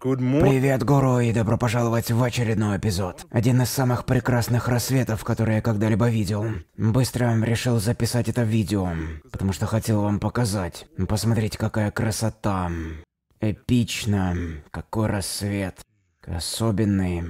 Привет, гуру, и добро пожаловать в очередной эпизод. Один из самых прекрасных рассветов, которые я когда-либо видел. Быстро решил записать это видео, потому что хотел вам показать. посмотреть, какая красота. Эпично. Какой рассвет. Особенный.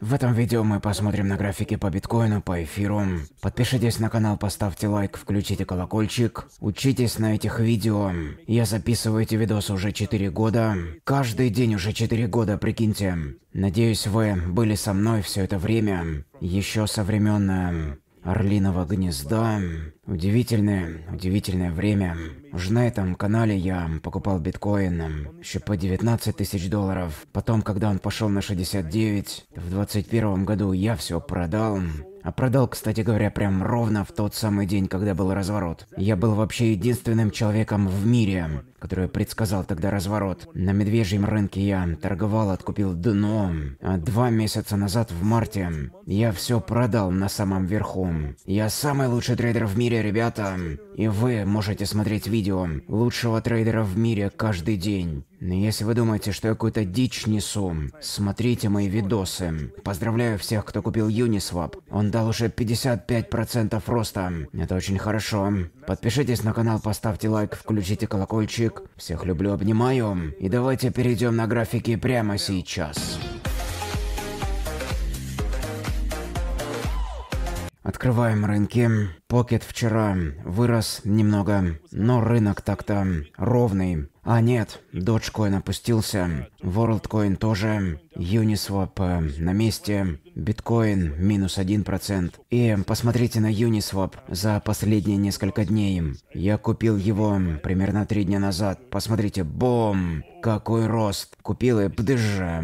В этом видео мы посмотрим на графики по биткоину, по эфиру. Подпишитесь на канал, поставьте лайк, включите колокольчик. Учитесь на этих видео. Я записываю эти видосы уже 4 года. Каждый день уже 4 года, прикиньте. Надеюсь, вы были со мной все это время. Еще со времен э, Орлиного гнезда. Удивительное, удивительное время. Уж на этом канале я покупал биткоин еще по 19 тысяч долларов. Потом, когда он пошел на 69, в 21 году я все продал. А продал, кстати говоря, прям ровно в тот самый день, когда был разворот. Я был вообще единственным человеком в мире, который предсказал тогда разворот. На медвежьем рынке я торговал, откупил дно. А два месяца назад, в марте, я все продал на самом верху. Я самый лучший трейдер в мире, ребята. И вы можете смотреть видео лучшего трейдера в мире каждый день. Если вы думаете, что я какую-то дичь несу, смотрите мои видосы. Поздравляю всех, кто купил Uniswap. Он дал уже 55% роста. Это очень хорошо. Подпишитесь на канал, поставьте лайк, включите колокольчик. Всех люблю, обнимаю. И давайте перейдем на графики прямо сейчас. Открываем рынки. Покет вчера вырос немного, но рынок так-то ровный. А нет, Dogecoin опустился, WorldCoin тоже, Uniswap э, на месте, Bitcoin минус 1%. И посмотрите на Uniswap за последние несколько дней. Я купил его примерно 3 дня назад. Посмотрите, бом! Какой рост! Купил и бдыж,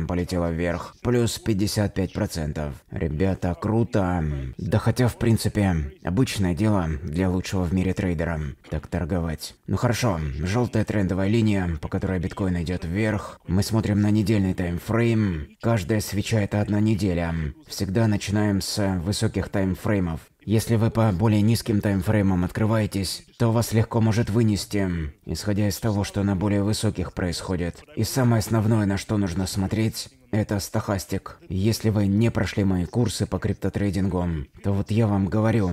полетело вверх. Плюс 55%. Ребята, круто! Да хотя, в принципе, обычное дело для лучшего в мире трейдера. Так торговать. Ну хорошо, желтая трендовая линия линия, по которой биткоин идет вверх. Мы смотрим на недельный таймфрейм. Каждая свеча это одна неделя. Всегда начинаем с высоких таймфреймов. Если вы по более низким таймфреймам открываетесь, то вас легко может вынести, исходя из того, что на более высоких происходит. И самое основное, на что нужно смотреть, это стахастик. Если вы не прошли мои курсы по криптотрейдингу, то вот я вам говорю,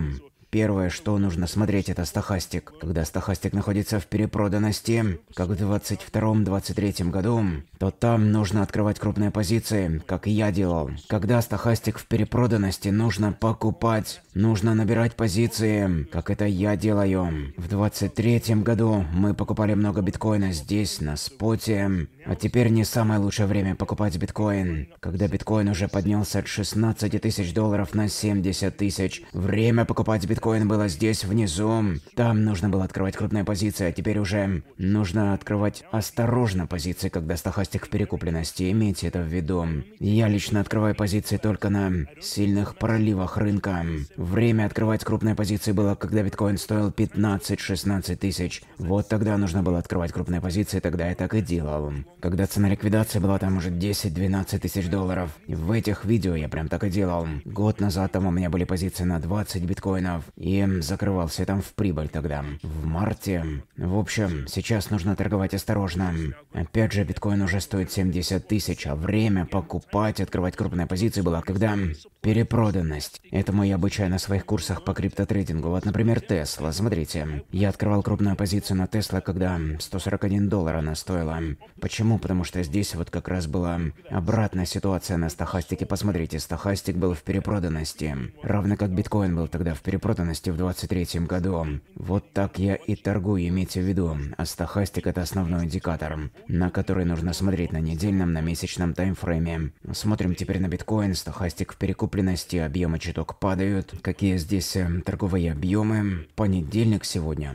Первое, что нужно смотреть, это стахастик. Когда стахастик находится в перепроданности, как в 22-23 году, то там нужно открывать крупные позиции, как я делал. Когда стахастик в перепроданности, нужно покупать, нужно набирать позиции, как это я делаю. В 23 году мы покупали много биткоина здесь, на споте. А теперь не самое лучшее время покупать биткоин. Когда биткоин уже поднялся от 16 тысяч долларов на 70 тысяч, время покупать биткоин биткоин было здесь, внизу. Там нужно было открывать крупные позиции, а теперь уже нужно открывать осторожно позиции, когда стахастик в перекупленности. Имейте это в виду. Я лично открываю позиции только на сильных проливах рынка. Время открывать крупные позиции было, когда биткоин стоил 15-16 тысяч. Вот тогда нужно было открывать крупные позиции, тогда я так и делал. Когда цена ликвидации была там уже 10-12 тысяч долларов. В этих видео я прям так и делал. Год назад там у меня были позиции на 20 биткоинов и закрывался там в прибыль тогда. В марте. В общем, сейчас нужно торговать осторожно. Опять же, биткоин уже стоит 70 тысяч, а время покупать, открывать крупные позиции было, когда перепроданность. Это мой обычай на своих курсах по криптотрейдингу. Вот, например, Тесла. Смотрите, я открывал крупную позицию на Тесла, когда 141 доллар она стоила. Почему? Потому что здесь вот как раз была обратная ситуация на стахастике. Посмотрите, стахастик был в перепроданности. Равно как биткоин был тогда в перепроданности проданности в 23 году. Вот так я и торгую, имейте в виду. А стахастик это основной индикатор, на который нужно смотреть на недельном, на месячном таймфрейме. Смотрим теперь на биткоин, Стахастик в перекупленности, объемы чуток падают. Какие здесь э, торговые объемы? Понедельник сегодня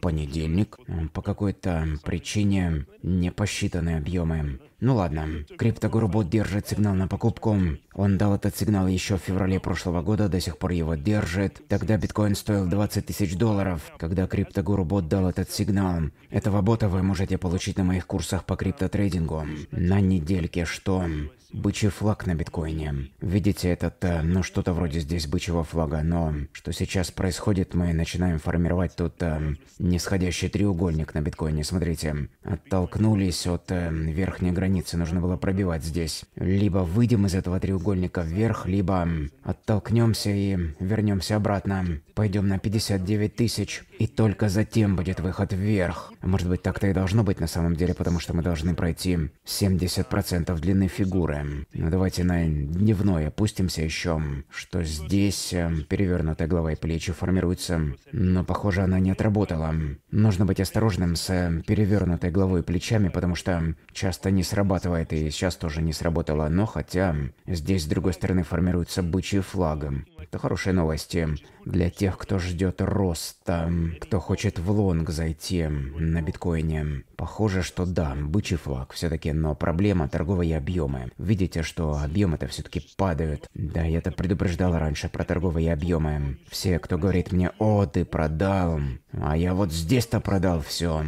понедельник, по какой-то причине не посчитаны объемы. Ну ладно, криптогурбот держит сигнал на покупку. Он дал этот сигнал еще в феврале прошлого года, до сих пор его держит. Тогда биткоин стоил 20 тысяч долларов, когда криптогурбот дал этот сигнал. Этого бота вы можете получить на моих курсах по криптотрейдингу. На недельке что? бычий флаг на биткоине. Видите этот, э, ну что-то вроде здесь бычьего флага, но что сейчас происходит, мы начинаем формировать тут э, нисходящий треугольник на биткоине, смотрите. Оттолкнулись от э, верхней границы, нужно было пробивать здесь. Либо выйдем из этого треугольника вверх, либо оттолкнемся и вернемся обратно. Пойдем на 59 тысяч. И только затем будет выход вверх. Может быть, так-то и должно быть на самом деле, потому что мы должны пройти 70% длины фигуры. Ну, давайте на дневной опустимся еще, что здесь э, перевернутая голова и плечи формируется, но, похоже, она не отработала. Нужно быть осторожным с э, перевернутой головой и плечами, потому что часто не срабатывает, и сейчас тоже не сработало, но хотя здесь с другой стороны формируется бычий флаг. Это хорошие новости для тех, кто ждет роста, кто хочет в лонг зайти на биткоине. Похоже, что да, бычий флаг все-таки, но проблема торговые объемы. Видите, что объемы-то все-таки падают. Да, я это предупреждал раньше про торговые объемы. Все, кто говорит мне, о, ты продал, а я вот здесь-то продал все.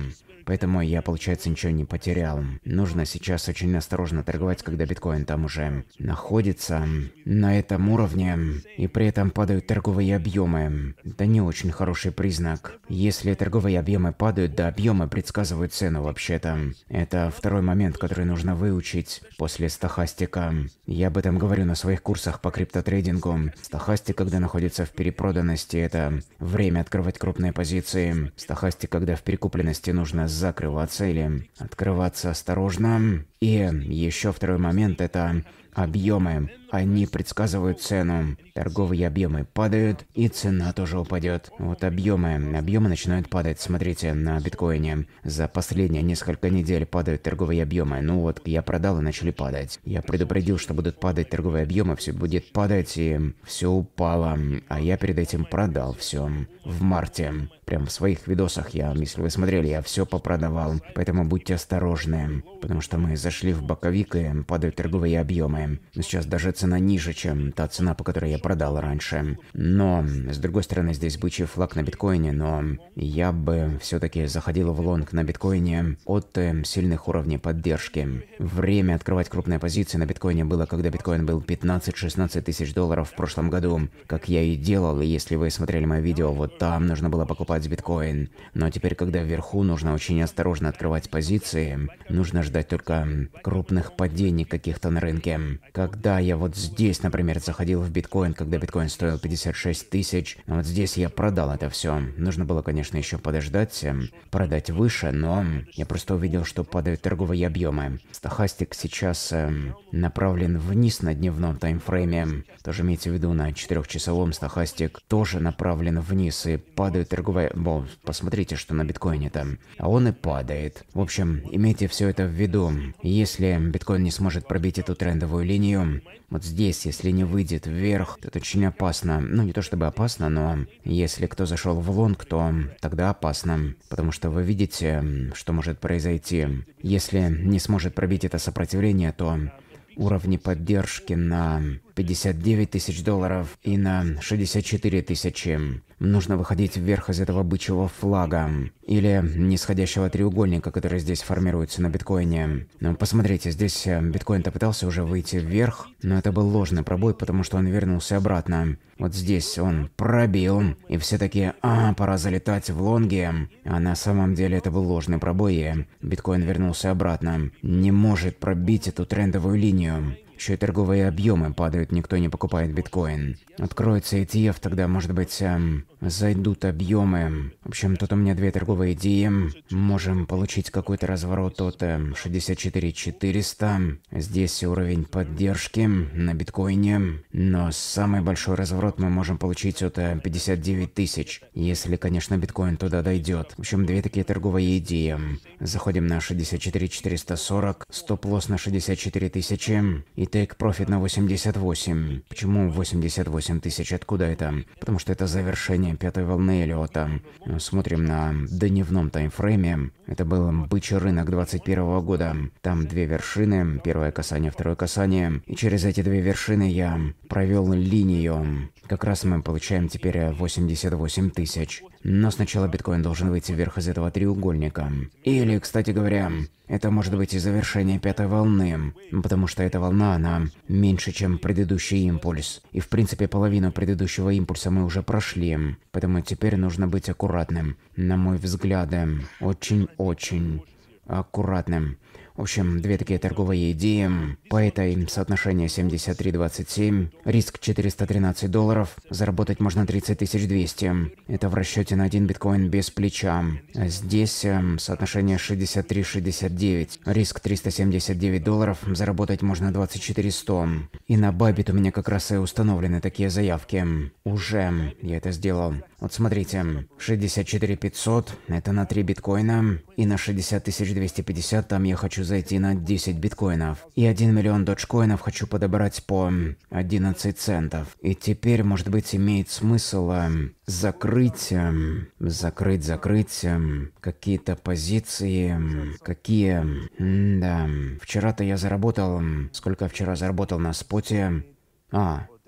Поэтому я, получается, ничего не потерял. Нужно сейчас очень осторожно торговать, когда биткоин там уже находится на этом уровне. И при этом падают торговые объемы. Это не очень хороший признак. Если торговые объемы падают, да объемы предсказывают цену вообще-то. Это второй момент, который нужно выучить после стахастика. Я об этом говорю на своих курсах по криптотрейдингу. Стахастик, когда находится в перепроданности, это время открывать крупные позиции. Стахастик, когда в перекупленности нужно закрываться или открываться осторожно. И еще второй момент – это объемы. Они предсказывают цену. Торговые объемы падают, и цена тоже упадет. Вот объемы. Объемы начинают падать. Смотрите на биткоине. За последние несколько недель падают торговые объемы. Ну вот, я продал и начали падать. Я предупредил, что будут падать торговые объемы, все будет падать, и все упало. А я перед этим продал все. В марте. Прям в своих видосах я, если вы смотрели, я все попродавал. Поэтому будьте осторожны. Потому что мы зашли в боковик, и падают торговые объемы. Но сейчас даже цена ниже, чем та цена, по которой я продал раньше. Но, с другой стороны, здесь бычий флаг на биткоине, но я бы все-таки заходил в лонг на биткоине от э, сильных уровней поддержки. Время открывать крупные позиции на биткоине было, когда биткоин был 15-16 тысяч долларов в прошлом году, как я и делал, если вы смотрели мое видео, вот там нужно было покупать биткоин. Но теперь, когда вверху, нужно очень осторожно открывать позиции, нужно ждать только крупных падений каких-то на рынке. Когда я вот вот здесь, например, заходил в биткоин, когда биткоин стоил 56 тысяч. Вот здесь я продал это все. Нужно было, конечно, еще подождать, эм, продать выше, но я просто увидел, что падают торговые объемы. Стохастик сейчас эм, направлен вниз на дневном таймфрейме. Тоже имейте в виду, на четырехчасовом стохастик тоже направлен вниз и падают торговые... Бо, посмотрите, что на биткоине там. А он и падает. В общем, имейте все это в виду. Если биткоин не сможет пробить эту трендовую линию, вот здесь, если не выйдет вверх, это очень опасно. Ну, не то чтобы опасно, но если кто зашел в лонг, то тогда опасно. Потому что вы видите, что может произойти. Если не сможет пробить это сопротивление, то уровни поддержки на 59 тысяч долларов и на 64 тысячи. Нужно выходить вверх из этого бычьего флага или нисходящего треугольника, который здесь формируется на биткоине. Но ну, посмотрите, здесь э, биткоин-то пытался уже выйти вверх, но это был ложный пробой, потому что он вернулся обратно. Вот здесь он пробил, и все такие «А, пора залетать в лонги». А на самом деле это был ложный пробой, и биткоин вернулся обратно. Не может пробить эту трендовую линию. Еще и торговые объемы падают, никто не покупает биткоин. Откроется ETF, тогда, может быть, эм, зайдут объемы. В общем, тут у меня две торговые идеи. Можем получить какой-то разворот от эм, 64 400. Здесь уровень поддержки на биткоине. Но самый большой разворот мы можем получить от э, эм, 59 тысяч. Если, конечно, биткоин туда дойдет. В общем, две такие торговые идеи. Заходим на 64 440, стоп-лосс на 64 тысячи и тейк-профит на 88. Почему 88? 8000, откуда это? Потому что это завершение пятой волны Эллиота. Смотрим на дневном таймфрейме. Это был бычий рынок 21 года. Там две вершины, первое касание, второе касание. И через эти две вершины я провел линию. Как раз мы получаем теперь 88 тысяч. Но сначала биткоин должен выйти вверх из этого треугольника. Или, кстати говоря, это может быть и завершение пятой волны, потому что эта волна, она меньше, чем предыдущий импульс. И в принципе половину предыдущего импульса мы уже прошли, поэтому теперь нужно быть аккуратным. На мой взгляд, очень-очень аккуратным. В общем, две такие торговые идеи. По этой соотношение 73-27, риск 413 долларов, заработать можно 30 200. Это в расчете на один биткоин без плеча. А здесь эм, соотношение 63-69, риск 379 долларов, заработать можно 24 100. И на Бабит у меня как раз и установлены такие заявки. Уже я это сделал. Вот смотрите, 64 500 это на 3 биткоина, и на 60 250 там я хочу зайти на 10 биткоинов. И 1 миллион доджкоинов хочу подобрать по 11 центов. И теперь, может быть, имеет смысл эм, эм, закрыть, закрыть, закрыть эм, какие-то позиции, какие... М да, вчера-то я заработал... Сколько вчера заработал на споте? А,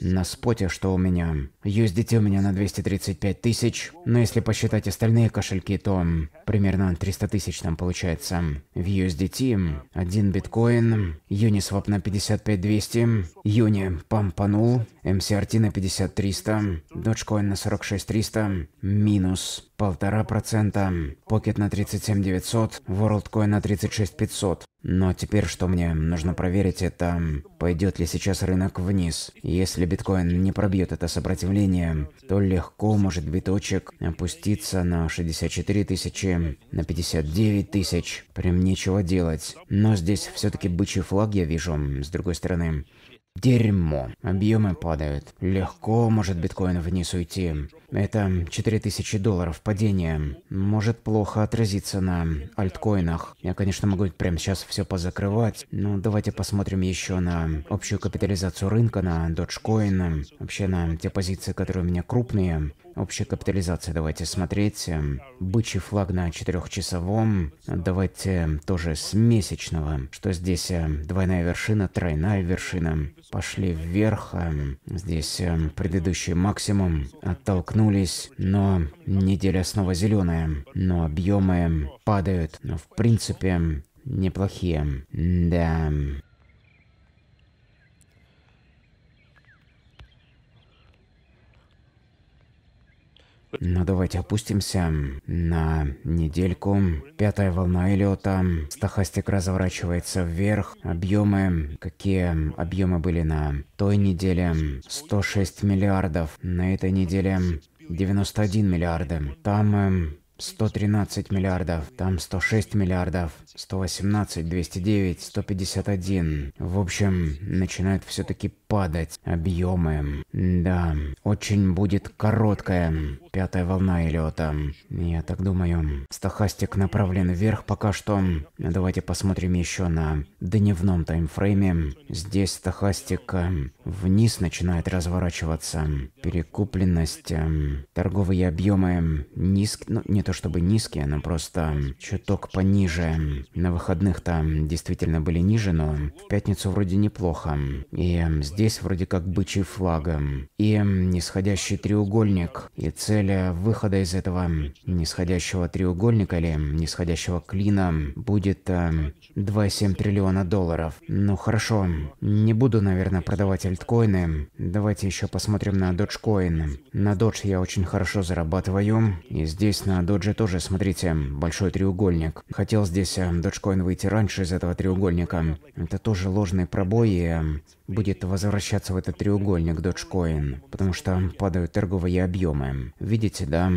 на споте, что у меня. USDT у меня на 235 тысяч, но если посчитать остальные кошельки, то примерно 300 тысяч там получается. В USDT один биткоин, Uniswap на 55200, Юни пампанул, MCRT на 50300, Dogecoin на 46300, минус полтора процента, Pocket на 37900, WorldCoin на 36500. Но теперь, что мне нужно проверить, это пойдет ли сейчас рынок вниз. Если биткоин не пробьет это сопротивление, то легко может биточек опуститься на 64 тысячи, на 59 тысяч. Прям нечего делать. Но здесь все-таки бычий флаг я вижу, с другой стороны. Дерьмо. Объемы падают. Легко может биткоин вниз уйти. Это 4000 долларов падения. Может плохо отразиться на альткоинах. Я, конечно, могу прямо сейчас все позакрывать. Но давайте посмотрим еще на общую капитализацию рынка, на Dogecoin, вообще на те позиции, которые у меня крупные. Общая капитализация, давайте смотреть. Эм, бычий флаг на четырехчасовом. Давайте тоже с месячного. Что здесь? Э, двойная вершина, тройная вершина. Пошли вверх. Эм, здесь эм, предыдущий максимум. Оттолкнулись, но неделя снова зеленая. Но объемы падают. Но в принципе неплохие. Да. Ну давайте опустимся на недельку. Пятая волна Эллиота. Стахастик разворачивается вверх. Объемы. Какие объемы были на той неделе? 106 миллиардов. На этой неделе 91 миллиарда. Там 113 э, миллиардов, там 106 миллиардов, 118, 209, 151. В общем, начинают все-таки падать объемы. Да, очень будет короткая Пятая волна Эллиота. Эм, я так думаю. Стахастик направлен вверх пока что. Давайте посмотрим еще на дневном таймфрейме. Здесь стахастик эм, вниз начинает разворачиваться. Перекупленность, эм, торговые объемы низкие, ну не то чтобы низкие, но просто чуток пониже. На выходных там действительно были ниже, но в пятницу вроде неплохо. И здесь вроде как бычий флаг. И нисходящий треугольник. И цель цель выхода из этого нисходящего треугольника или нисходящего клина будет 2,7 э, триллиона долларов. Ну хорошо, не буду, наверное, продавать альткоины. Давайте еще посмотрим на Dogecoin. На додж я очень хорошо зарабатываю. И здесь на додже тоже, смотрите, большой треугольник. Хотел здесь э, доджкоин выйти раньше из этого треугольника. Это тоже ложный пробой и э, будет возвращаться в этот треугольник Dogecoin, потому что падают торговые объемы. Видите, да?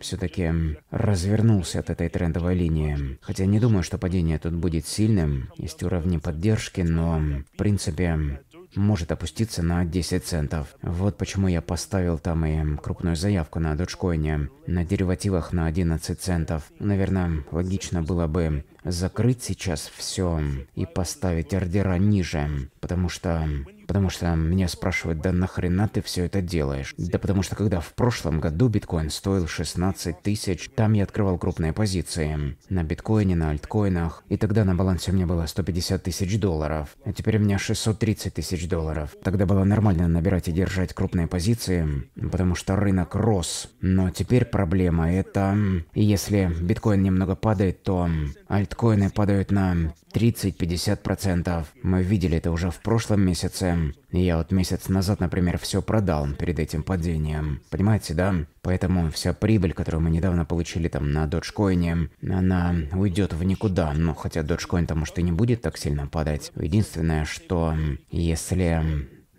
все-таки развернулся от этой трендовой линии. Хотя не думаю, что падение тут будет сильным. Есть уровни поддержки, но в принципе может опуститься на 10 центов. Вот почему я поставил там и крупную заявку на доджкоине, на деривативах на 11 центов. Наверное, логично было бы закрыть сейчас все и поставить ордера ниже, потому что... Потому что меня спрашивают, да нахрена ты все это делаешь? Да потому что когда в прошлом году биткоин стоил 16 тысяч, там я открывал крупные позиции. На биткоине, на альткоинах. И тогда на балансе у меня было 150 тысяч долларов. А теперь у меня 630 тысяч долларов. Тогда было нормально набирать и держать крупные позиции, потому что рынок рос. Но теперь проблема это... Если биткоин немного падает, то альт биткоины падают на 30-50%. Мы видели это уже в прошлом месяце. Я вот месяц назад, например, все продал перед этим падением. Понимаете, да? Поэтому вся прибыль, которую мы недавно получили там на доджкоине, она уйдет в никуда. Ну, хотя доджкоин-то может и не будет так сильно падать. Единственное, что если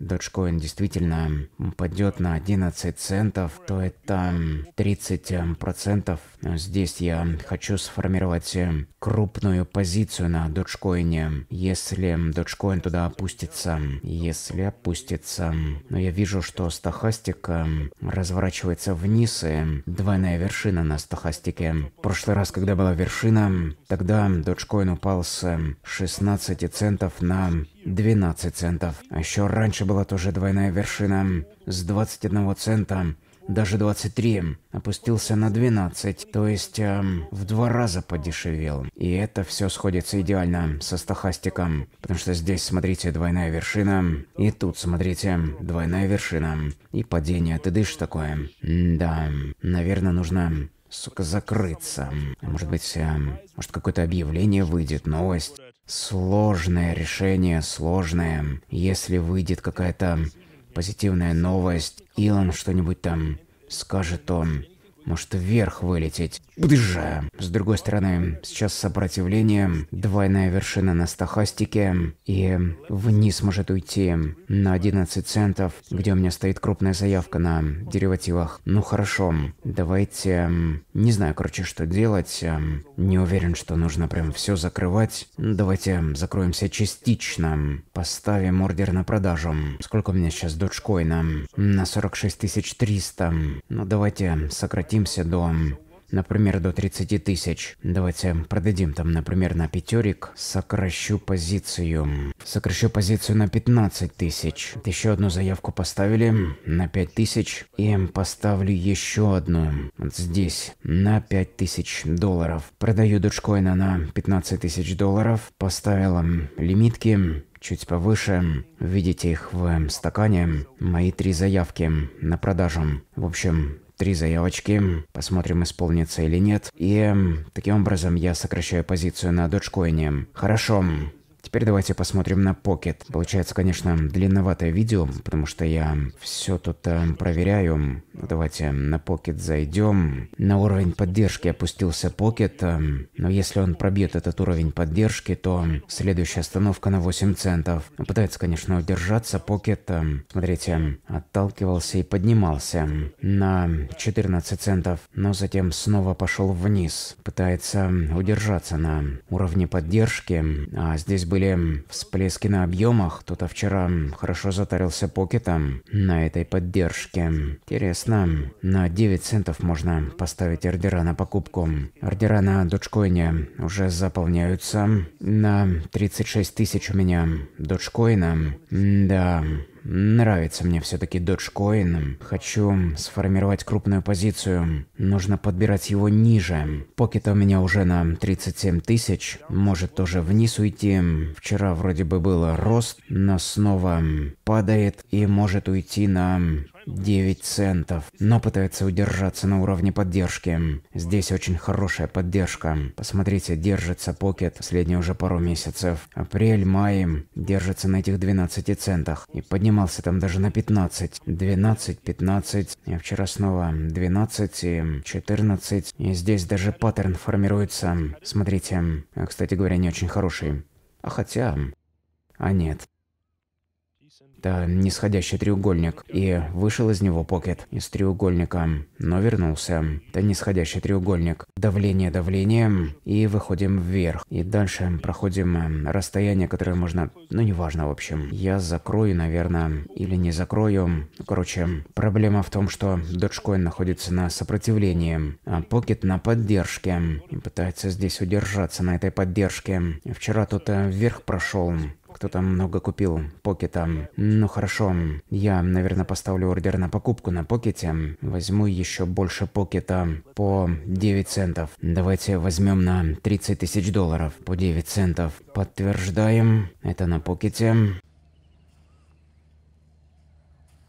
Dogecoin действительно упадет на 11 центов, то это 30 э, процентов. Здесь я хочу сформировать э, крупную позицию на Dogecoin. Если Dogecoin туда опустится, если опустится. Но я вижу, что стахастик э, разворачивается вниз и двойная вершина на стахастике. В прошлый раз, когда была вершина, тогда Dogecoin упал с 16 центов на 12 центов. А еще раньше была тоже двойная вершина с 21 цента даже 23, опустился на 12, то есть эм, в два раза подешевел. И это все сходится идеально со стохастиком, потому что здесь, смотрите, двойная вершина, и тут, смотрите, двойная вершина, и падение, ты дышишь такое. М да, наверное, нужно, сука, закрыться. Может быть, эм, может какое-то объявление выйдет, новость сложное решение, сложное. Если выйдет какая-то позитивная новость, Илон что-нибудь там скажет он, может вверх вылететь. Бдыжа. С другой стороны, сейчас сопротивление, двойная вершина на стахастике, и вниз может уйти на 11 центов, где у меня стоит крупная заявка на деривативах. Ну хорошо, давайте... Эм, не знаю, короче, что делать. Эм, не уверен, что нужно прям все закрывать. Давайте закроемся частично. Поставим ордер на продажу. Сколько у меня сейчас доджкоина? На 46 300. Ну давайте сократимся до например, до 30 тысяч. Давайте продадим там, например, на пятерик. Сокращу позицию. Сокращу позицию на 15 тысяч. еще одну заявку поставили на 5 тысяч. И поставлю еще одну. Вот здесь. На 5 тысяч долларов. Продаю доджкоина на 15 тысяч долларов. Поставила лимитки чуть повыше. Видите их в стакане. Мои три заявки на продажу. В общем, три заявочки, посмотрим, исполнится или нет. И таким образом я сокращаю позицию на доджкоине. Хорошо. Теперь давайте посмотрим на Pocket. Получается, конечно, длинноватое видео, потому что я все тут э, проверяю. Давайте на Pocket зайдем. На уровень поддержки опустился Pocket, э, но если он пробьет этот уровень поддержки, то следующая остановка на 8 центов. Он пытается, конечно, удержаться. Pocket, э, смотрите, отталкивался и поднимался на 14 центов, но затем снова пошел вниз. Пытается удержаться на уровне поддержки, а здесь были были всплески на объемах. Кто-то вчера хорошо затарился покетом на этой поддержке. Интересно, на 9 центов можно поставить ордера на покупку. Ордера на доджкоине уже заполняются. На 36 тысяч у меня доджкоина. Да, Нравится мне все-таки доджкоин. Хочу сформировать крупную позицию. Нужно подбирать его ниже. Покета у меня уже на 37 тысяч. Может тоже вниз уйти. Вчера вроде бы было рост, но снова падает и может уйти на 9 центов, но пытается удержаться на уровне поддержки. Здесь очень хорошая поддержка. Посмотрите, держится Pocket последние уже пару месяцев. Апрель, май держится на этих 12 центах. И поднимался там даже на 15. 12, 15. и вчера снова 12 и 14. И здесь даже паттерн формируется. Смотрите. Кстати говоря, не очень хороший. А хотя... А нет. Это нисходящий треугольник. И вышел из него покет из треугольника, но вернулся. Это нисходящий треугольник. Давление, давление. И выходим вверх. И дальше проходим э, расстояние, которое можно... Ну, неважно, в общем. Я закрою, наверное, или не закрою. Короче, проблема в том, что Dogecoin находится на сопротивлении, а Pocket на поддержке. И пытается здесь удержаться на этой поддержке. Вчера тут э, вверх прошел. Кто-то много купил покета. Ну хорошо, я, наверное, поставлю ордер на покупку на покете. Возьму еще больше покета по 9 центов. Давайте возьмем на 30 тысяч долларов по 9 центов. Подтверждаем. Это на покете.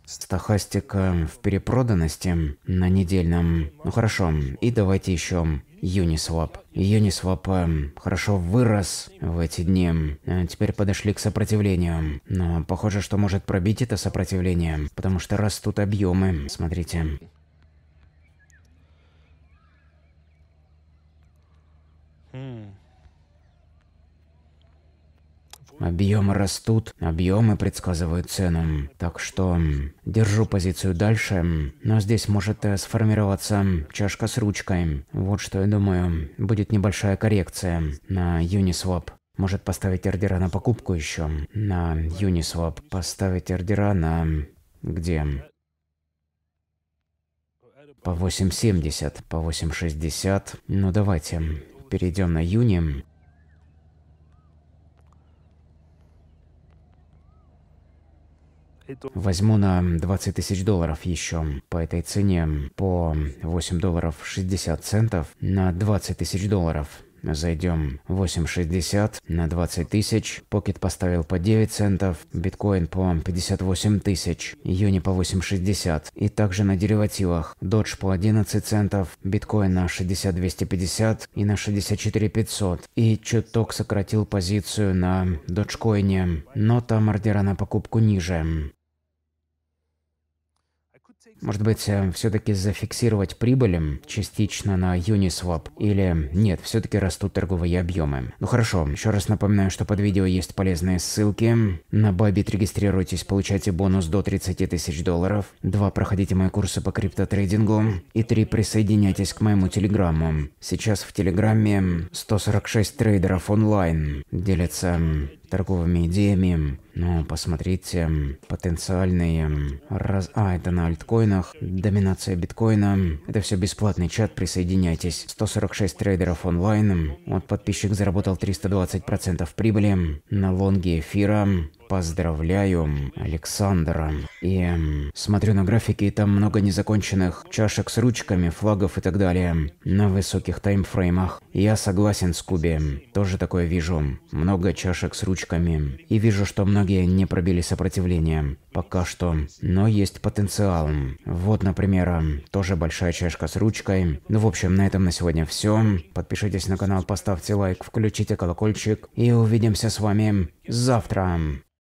Стохастика в перепроданности на недельном. Ну хорошо, и давайте еще Uniswap. Uniswap э, хорошо вырос в эти дни. Э, теперь подошли к сопротивлению. Но похоже, что может пробить это сопротивление, потому что растут объемы. Смотрите. Объемы растут, объемы предсказывают цену. Так что держу позицию дальше, но здесь может э, сформироваться чашка с ручкой. Вот что я думаю, будет небольшая коррекция на Uniswap. Может поставить ордера на покупку еще? На Uniswap. Поставить ордера на... Где? По 8.70, по 8.60. Ну давайте, перейдем на Юни. Возьму на 20 тысяч долларов еще. По этой цене по 8 долларов 60 центов на 20 тысяч долларов. Зайдем 8.60 на 20 тысяч. Покет поставил по 9 центов. Биткоин по 58 тысяч. Юни по 8.60. И также на деривативах. Додж по 11 центов. Биткоин на 60.250 и на 64.500. И чуток сократил позицию на доджкоине. Но там ордера на покупку ниже. Может быть, э, все-таки зафиксировать прибыль частично на Uniswap? Или нет, все-таки растут торговые объемы? Ну хорошо, еще раз напоминаю, что под видео есть полезные ссылки. На Bybit регистрируйтесь, получайте бонус до 30 тысяч долларов. Два, Проходите мои курсы по криптотрейдингу. И три, Присоединяйтесь к моему телеграмму. Сейчас в телеграмме 146 трейдеров онлайн делятся торговыми идеями, но ну, посмотрите, эм, потенциальные эм, раз... А, это на альткоинах. Доминация биткоина. Это все бесплатный чат, присоединяйтесь. 146 трейдеров онлайн. Вот подписчик заработал 320% прибыли. На лонге эфира Поздравляю, Александра. И смотрю на графики, и там много незаконченных чашек с ручками, флагов и так далее. На высоких таймфреймах. Я согласен с Куби. Тоже такое вижу. Много чашек с ручками. И вижу, что многие не пробили сопротивление. Пока что. Но есть потенциал. Вот, например, тоже большая чашка с ручкой. Ну, в общем, на этом на сегодня все. Подпишитесь на канал, поставьте лайк, включите колокольчик. И увидимся с вами завтра.